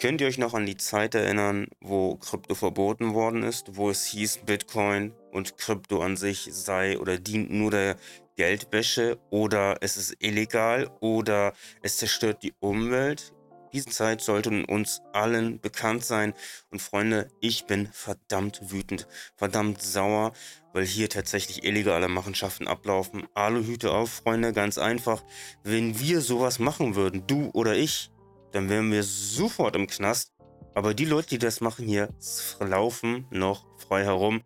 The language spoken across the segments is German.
Könnt ihr euch noch an die Zeit erinnern, wo Krypto verboten worden ist, wo es hieß, Bitcoin und Krypto an sich sei oder dient nur der Geldwäsche oder es ist illegal oder es zerstört die Umwelt? Diese Zeit sollte uns allen bekannt sein. Und Freunde, ich bin verdammt wütend, verdammt sauer, weil hier tatsächlich illegale Machenschaften ablaufen. Aluhüte auf, Freunde, ganz einfach. Wenn wir sowas machen würden, du oder ich, dann wären wir sofort im Knast. Aber die Leute, die das machen hier, laufen noch frei herum.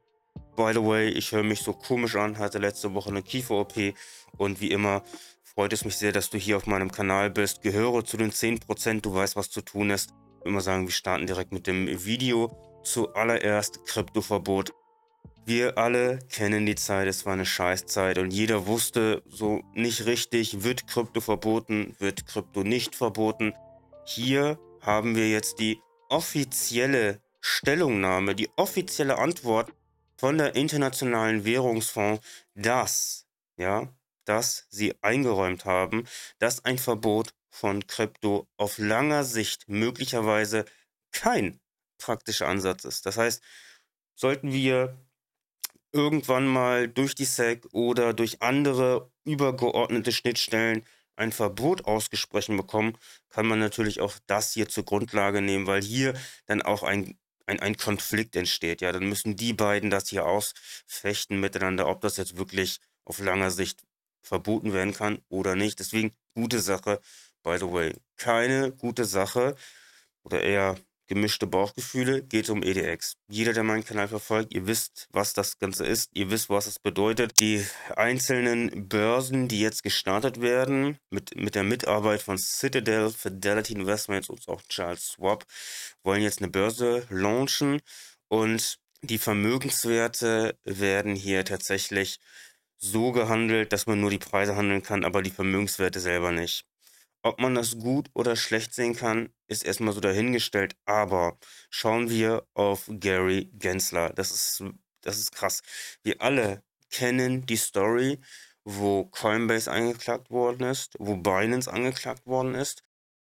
By the way, ich höre mich so komisch an, hatte letzte Woche eine Kiefer-OP und wie immer freut es mich sehr, dass du hier auf meinem Kanal bist. Gehöre zu den 10%, du weißt, was zu tun ist. Immer sagen, wir starten direkt mit dem Video. Zuallererst Kryptoverbot. Wir alle kennen die Zeit, es war eine Scheißzeit und jeder wusste so nicht richtig, wird Krypto verboten, wird Krypto nicht verboten. Hier haben wir jetzt die offizielle Stellungnahme, die offizielle Antwort von der Internationalen Währungsfonds, dass, ja, dass sie eingeräumt haben, dass ein Verbot von Krypto auf langer Sicht möglicherweise kein praktischer Ansatz ist. Das heißt, sollten wir irgendwann mal durch die SEC oder durch andere übergeordnete Schnittstellen ein Verbot ausgesprochen bekommen, kann man natürlich auch das hier zur Grundlage nehmen, weil hier dann auch ein, ein, ein Konflikt entsteht. Ja, dann müssen die beiden das hier ausfechten miteinander, ob das jetzt wirklich auf langer Sicht verboten werden kann oder nicht. Deswegen gute Sache, by the way. Keine gute Sache oder eher Gemischte Bauchgefühle geht um EDX. Jeder, der meinen Kanal verfolgt, ihr wisst, was das Ganze ist, ihr wisst, was es bedeutet. Die einzelnen Börsen, die jetzt gestartet werden, mit, mit der Mitarbeit von Citadel, Fidelity Investments und auch Charles Schwab, wollen jetzt eine Börse launchen und die Vermögenswerte werden hier tatsächlich so gehandelt, dass man nur die Preise handeln kann, aber die Vermögenswerte selber nicht. Ob man das gut oder schlecht sehen kann, ist erstmal so dahingestellt. Aber schauen wir auf Gary Gensler. Das ist, das ist krass. Wir alle kennen die Story, wo Coinbase angeklagt worden ist, wo Binance angeklagt worden ist,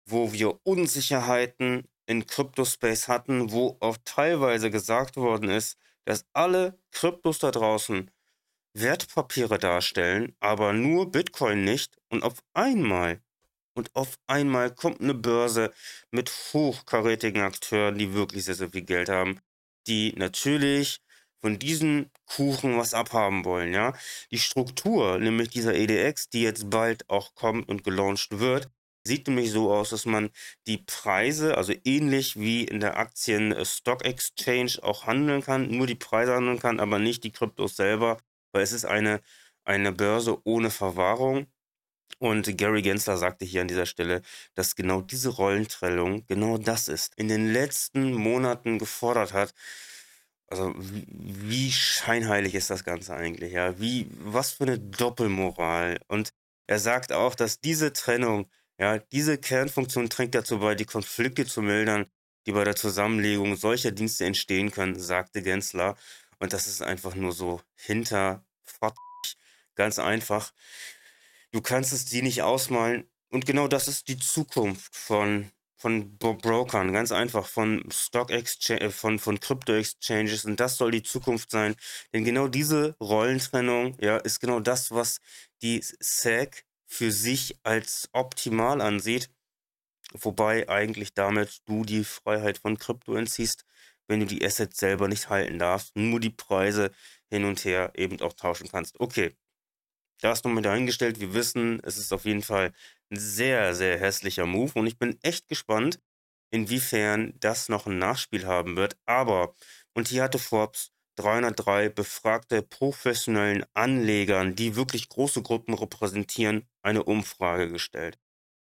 wo wir Unsicherheiten in Cryptospace hatten, wo auch teilweise gesagt worden ist, dass alle Kryptos da draußen Wertpapiere darstellen, aber nur Bitcoin nicht. Und auf einmal und auf einmal kommt eine Börse mit hochkarätigen Akteuren, die wirklich sehr, sehr viel Geld haben, die natürlich von diesem Kuchen was abhaben wollen, ja. Die Struktur, nämlich dieser EDX, die jetzt bald auch kommt und gelauncht wird, sieht nämlich so aus, dass man die Preise, also ähnlich wie in der Aktien äh, Stock Exchange auch handeln kann, nur die Preise handeln kann, aber nicht die Kryptos selber, weil es ist eine, eine Börse ohne Verwahrung. Und Gary Gensler sagte hier an dieser Stelle, dass genau diese Rollentrennung genau das ist, in den letzten Monaten gefordert hat. Also wie, scheinheilig ist das Ganze eigentlich, ja? Wie was für eine Doppelmoral. Und er sagt auch, dass diese Trennung, ja, diese Kernfunktion trägt dazu bei, die Konflikte zu mildern, die bei der Zusammenlegung solcher Dienste entstehen können, sagte Gensler. Und das ist einfach nur so hinter ganz einfach. Du kannst es dir nicht ausmalen. Und genau das ist die Zukunft von, von Bro Brokern, ganz einfach, von Stock Exchange, äh, von, von Crypto Exchanges. Und das soll die Zukunft sein. Denn genau diese Rollentrennung, ja, ist genau das, was die SEC für sich als optimal ansieht. Wobei eigentlich damit du die Freiheit von Krypto entziehst, wenn du die Assets selber nicht halten darfst, nur die Preise hin und her eben auch tauschen kannst. Okay, das nur mit dahingestellt. Wir wissen, es ist auf jeden Fall ein sehr, sehr hässlicher Move und ich bin echt gespannt, inwiefern das noch ein Nachspiel haben wird. Aber, und hier hatte Forbes 303 befragte professionellen Anlegern, die wirklich große Gruppen repräsentieren, eine Umfrage gestellt.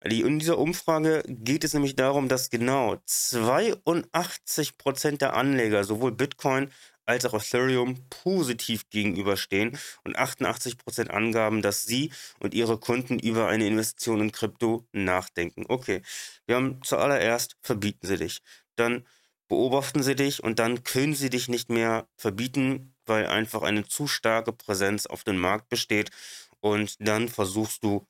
In dieser Umfrage geht es nämlich darum, dass genau 82% Prozent der Anleger sowohl Bitcoin als auch Ethereum positiv gegenüberstehen und 88% angaben, dass sie und ihre Kunden über eine Investition in Krypto nachdenken. Okay, wir haben zuallererst verbieten sie dich, dann beobachten sie dich und dann können sie dich nicht mehr verbieten, weil einfach eine zu starke Präsenz auf dem Markt besteht und dann versuchst du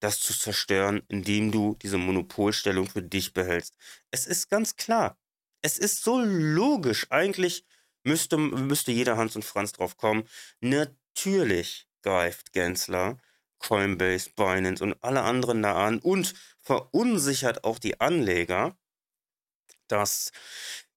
das zu zerstören, indem du diese Monopolstellung für dich behältst. Es ist ganz klar. Es ist so logisch eigentlich Müsste, müsste jeder Hans und Franz drauf kommen. Natürlich greift Gensler Coinbase, Binance und alle anderen da an und verunsichert auch die Anleger, dass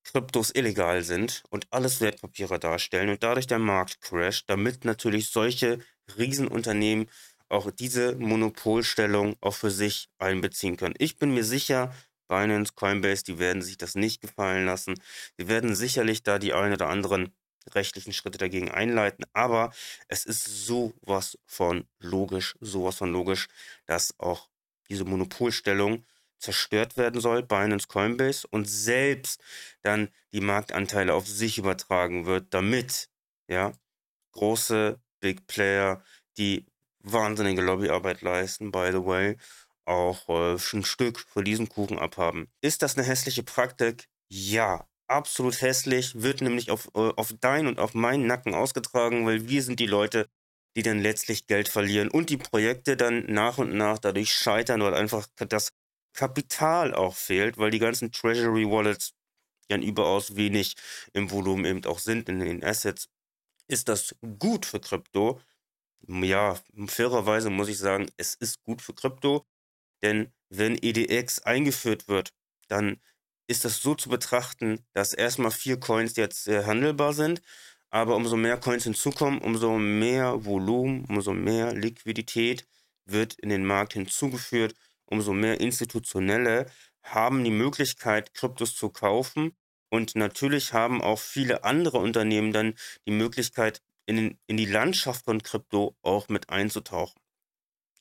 Kryptos illegal sind und alles Wertpapiere darstellen und dadurch der Markt crasht, damit natürlich solche Riesenunternehmen auch diese Monopolstellung auch für sich einbeziehen können. Ich bin mir sicher, Binance, Coinbase, die werden sich das nicht gefallen lassen. Sie werden sicherlich da die ein oder anderen rechtlichen Schritte dagegen einleiten, aber es ist sowas von logisch, sowas von logisch, dass auch diese Monopolstellung zerstört werden soll, Binance Coinbase und selbst dann die Marktanteile auf sich übertragen wird, damit ja große Big Player, die wahnsinnige Lobbyarbeit leisten, by the way, auch äh, ein Stück für diesen Kuchen abhaben. Ist das eine hässliche Praktik? Ja, absolut hässlich, wird nämlich auf, äh, auf dein und auf meinen Nacken ausgetragen, weil wir sind die Leute, die dann letztlich Geld verlieren und die Projekte dann nach und nach dadurch scheitern, weil einfach das Kapital auch fehlt, weil die ganzen Treasury Wallets dann überaus wenig im Volumen eben auch sind in den Assets. Ist das gut für Krypto? Ja, fairerweise muss ich sagen, es ist gut für Krypto. Denn wenn EDX eingeführt wird, dann ist das so zu betrachten, dass erstmal vier Coins jetzt äh, handelbar sind, aber umso mehr Coins hinzukommen, umso mehr Volumen, umso mehr Liquidität wird in den Markt hinzugeführt, umso mehr institutionelle haben die Möglichkeit, Kryptos zu kaufen. Und natürlich haben auch viele andere Unternehmen dann die Möglichkeit, in, in die Landschaft von Krypto auch mit einzutauchen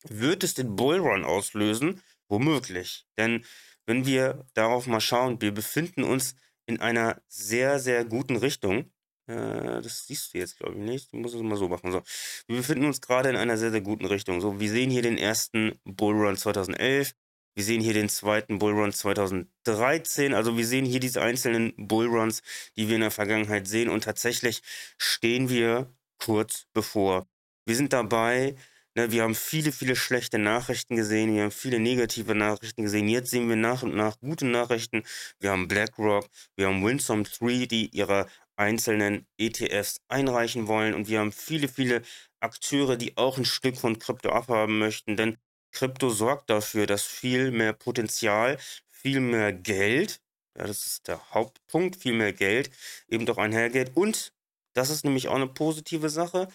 wird es den Bullrun auslösen? Womöglich. Denn wenn wir darauf mal schauen, wir befinden uns in einer sehr, sehr guten Richtung. Äh, das siehst du jetzt, glaube ich, nicht. Ich muss es mal so machen. So. Wir befinden uns gerade in einer sehr, sehr guten Richtung. So, wir sehen hier den ersten Bullrun 2011. Wir sehen hier den zweiten Bullrun 2013. Also wir sehen hier diese einzelnen Bullruns, die wir in der Vergangenheit sehen. Und tatsächlich stehen wir kurz bevor. Wir sind dabei, Ne, wir haben viele, viele schlechte Nachrichten gesehen, wir haben viele negative Nachrichten gesehen. Jetzt sehen wir nach und nach gute Nachrichten. Wir haben BlackRock, wir haben Winsome 3, die ihre einzelnen ETFs einreichen wollen. Und wir haben viele, viele Akteure, die auch ein Stück von Krypto abhaben möchten. Denn Krypto sorgt dafür, dass viel mehr Potenzial, viel mehr Geld, ja, das ist der Hauptpunkt, viel mehr Geld eben doch einhergeht. Und das ist nämlich auch eine positive Sache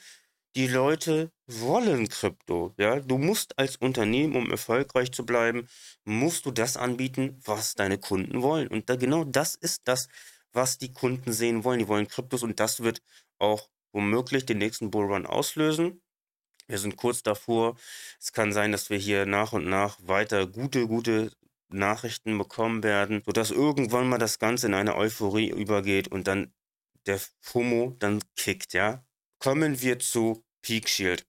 die Leute wollen Krypto. Ja, du musst als Unternehmen, um erfolgreich zu bleiben, musst du das anbieten, was deine Kunden wollen. Und da, genau das ist das, was die Kunden sehen wollen. Die wollen Kryptos und das wird auch womöglich den nächsten Bullrun auslösen. Wir sind kurz davor. Es kann sein, dass wir hier nach und nach weiter gute, gute Nachrichten bekommen werden, sodass irgendwann mal das Ganze in eine Euphorie übergeht und dann der FOMO dann kickt, ja. Kommen wir zu Peak Shield.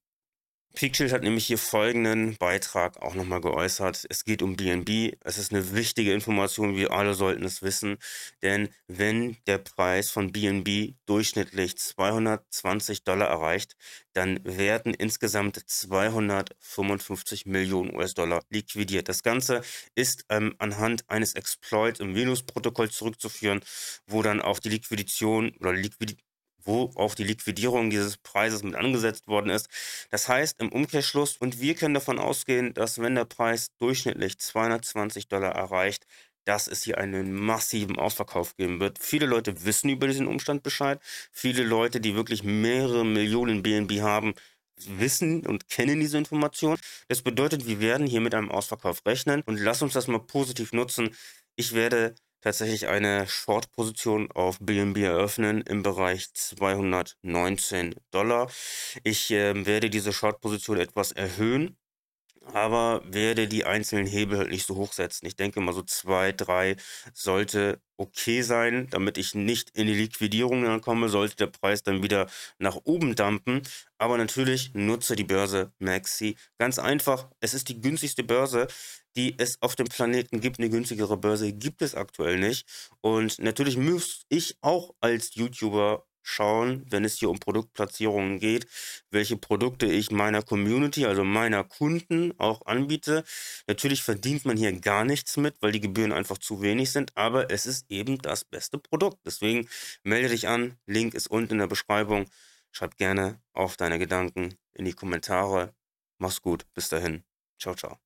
Peak Shield hat nämlich hier folgenden Beitrag auch nochmal geäußert. Es geht um BNB. Es ist eine wichtige Information. Wir alle sollten es wissen. Denn wenn der Preis von BNB durchschnittlich 220 Dollar erreicht, dann werden insgesamt 255 Millionen US-Dollar liquidiert. Das Ganze ist ähm, anhand eines Exploits im Venus-Protokoll zurückzuführen, wo dann auch die Liquidation oder Liquidität wo auch die Liquidierung dieses Preises mit angesetzt worden ist. Das heißt im Umkehrschluss, und wir können davon ausgehen, dass wenn der Preis durchschnittlich 220 Dollar erreicht, dass es hier einen massiven Ausverkauf geben wird. Viele Leute wissen über diesen Umstand Bescheid. Viele Leute, die wirklich mehrere Millionen BNB haben, wissen und kennen diese Information. Das bedeutet, wir werden hier mit einem Ausverkauf rechnen und lass uns das mal positiv nutzen. Ich werde tatsächlich eine Short-Position auf BNB eröffnen im Bereich 219 Dollar. Ich äh, werde diese Short-Position etwas erhöhen aber werde die einzelnen Hebel halt nicht so hoch setzen. Ich denke mal so zwei, drei sollte okay sein, damit ich nicht in die Liquidierung dann komme, sollte der Preis dann wieder nach oben dampen. Aber natürlich nutze die Börse Maxi. Ganz einfach, es ist die günstigste Börse, die es auf dem Planeten gibt. Eine günstigere Börse gibt es aktuell nicht. Und natürlich muss ich auch als YouTuber schauen, wenn es hier um Produktplatzierungen geht, welche Produkte ich meiner Community, also meiner Kunden auch anbiete. Natürlich verdient man hier gar nichts mit, weil die Gebühren einfach zu wenig sind, aber es ist eben das beste Produkt. Deswegen melde dich an, Link ist unten in der Beschreibung. Schreib gerne auch deine Gedanken in die Kommentare. Mach's gut, bis dahin. Ciao, ciao.